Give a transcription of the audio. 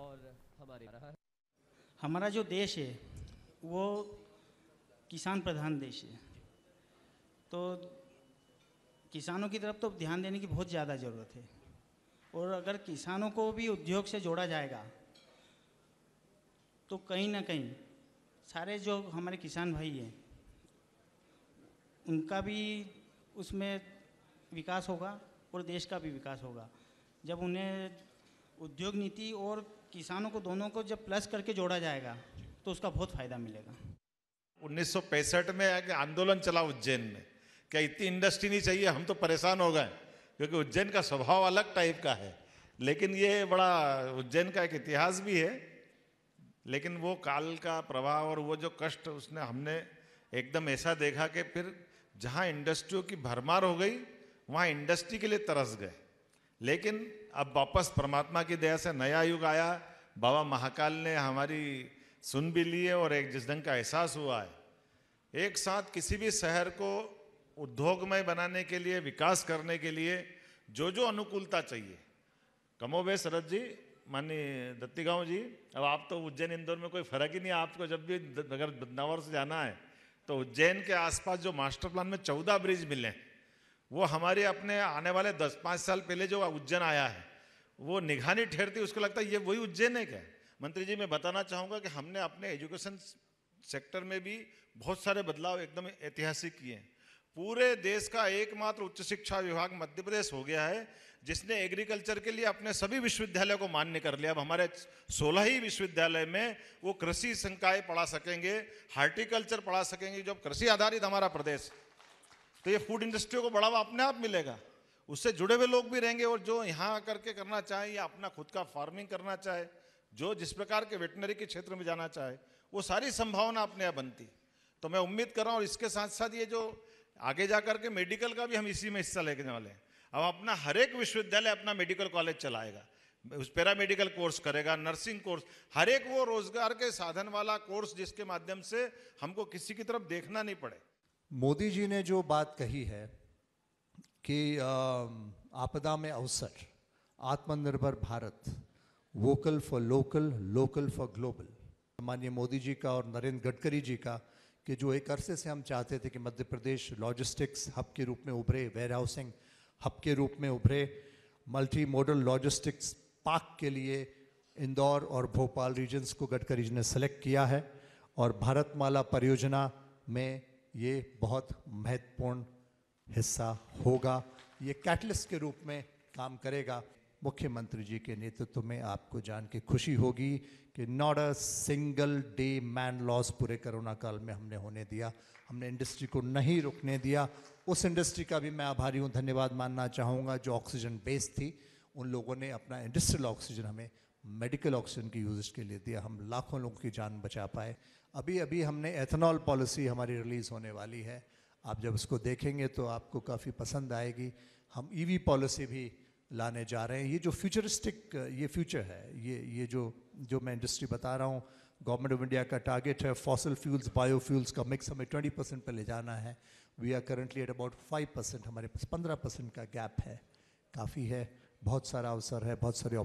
और हमारे हमारा जो देश है वो किसान प्रधान देश है तो किसानों की तरफ तो ध्यान देने की बहुत ज़्यादा ज़रूरत है और अगर किसानों को भी उद्योग से जोड़ा जाएगा तो कहीं ना कहीं सारे जो हमारे किसान भाई हैं उनका भी उसमें विकास होगा और देश का भी विकास होगा जब उन्हें उद्योग नीति और किसानों को दोनों को जब प्लस करके जोड़ा जाएगा तो उसका बहुत फायदा मिलेगा उन्नीस में एक आंदोलन चला उज्जैन में क्या इतनी इंडस्ट्री नहीं चाहिए हम तो परेशान हो गए क्योंकि उज्जैन का स्वभाव अलग टाइप का है लेकिन ये बड़ा उज्जैन का एक इतिहास भी है लेकिन वो काल का प्रभाव और वो जो कष्ट उसने हमने एकदम ऐसा देखा कि फिर जहाँ इंडस्ट्रियों की भरमार हो गई वहाँ इंडस्ट्री के लिए तरस गए लेकिन अब वापस परमात्मा की दया से नया युग आया बाबा महाकाल ने हमारी सुन भी ली है और एक जिस ढंग का एहसास हुआ है एक साथ किसी भी शहर को उद्योगमय बनाने के लिए विकास करने के लिए जो जो अनुकूलता चाहिए कमोबे शरद जी माननीय दत्ती गाँव जी अब आप तो उज्जैन इंदौर में कोई फर्क ही नहीं आपको जब भी अगर नवर से जाना है तो उज्जैन के आसपास जो मास्टर प्लान में चौदह ब्रिज मिले वो हमारे अपने आने वाले दस पाँच साल पहले जो उज्जैन आया है वो निगहानी ठहरती उसको लगता है ये वही उज्जैन है क्या मंत्री जी मैं बताना चाहूँगा कि हमने अपने एजुकेशन सेक्टर में भी बहुत सारे बदलाव एकदम ऐतिहासिक किए हैं पूरे देश का एकमात्र उच्च शिक्षा विभाग मध्य प्रदेश हो गया है जिसने एग्रीकल्चर के लिए अपने सभी विश्वविद्यालय को मान्य कर लिया अब हमारे सोलह ही विश्वविद्यालय में वो कृषि संकाय पढ़ा सकेंगे हार्टिकल्चर पढ़ा सकेंगे जब कृषि आधारित हमारा प्रदेश तो ये फूड इंडस्ट्री को बढ़ावा अपने आप मिलेगा उससे जुड़े हुए लोग भी रहेंगे और जो यहाँ आकर के करना चाहे या अपना खुद का फार्मिंग करना चाहे जो जिस प्रकार के वेटनरी के क्षेत्र में जाना चाहे वो सारी संभावना अपने यहाँ बनती तो मैं उम्मीद कर रहा हूँ और इसके साथ साथ ये जो आगे जा कर के मेडिकल का भी हम इसी में हिस्सा लेने वाले हैं अब अपना हर एक विश्वविद्यालय अपना मेडिकल कॉलेज चलाएगा उस पैरा मेडिकल कोर्स करेगा नर्सिंग कोर्स हर एक वो रोजगार के साधन वाला कोर्स जिसके माध्यम से हमको किसी की तरफ देखना नहीं पड़े मोदी जी ने जो बात कही है कि आपदा में अवसर आत्मनिर्भर Bharat vocal for local local for global माननीय मोदी जी का और नरेंद्र गडकरी जी का कि जो एक अरसे से हम चाहते थे कि मध्य प्रदेश लॉजिस्टिक्स हब के रूप में उभरे वेयर हाउसिंग हब के रूप में उभरे मल्टी मॉडल लॉजिस्टिक्स पार्क के लिए इंदौर और भोपाल रीजन्स को गडकरी जी ने सेलेक्ट किया है और भारतमाला परियोजना में ये बहुत महत्वपूर्ण हिस्सा होगा ये कैटलिस्ट के रूप में काम करेगा मुख्यमंत्री जी के नेतृत्व में आपको जान के खुशी होगी कि not a single day man loss पूरे कोरोना काल में हमने होने दिया हमने इंडस्ट्री को नहीं रुकने दिया उस इंडस्ट्री का भी मैं आभारी हूँ धन्यवाद मानना चाहूँगा जो ऑक्सीजन बेस थी उन लोगों ने अपना इंडस्ट्रियल ऑक्सीजन हमें मेडिकल ऑक्सीजन की यूजेज के लिए दिया हम लाखों लोगों की जान बचा पाए अभी अभी हमने एथेनॉल पॉलिसी हमारी रिलीज़ होने वाली है आप जब उसको देखेंगे तो आपको काफ़ी पसंद आएगी हम ईवी e पॉलिसी भी लाने जा रहे हैं ये जो फ्यूचरिस्टिक ये फ्यूचर है ये ये जो जो मैं इंडस्ट्री बता रहा हूँ गवर्नमेंट ऑफ इंडिया का टारगेट है फॉसल फ्यूल्स बायोफ्यूल्स का मिक्स हमें ट्वेंटी परसेंट पर ले जाना है we are currently at about five percent हमारे पास पंद्रह परसेंट का गैप है काफ़ी है बहुत सारा अवसर है बहुत सारे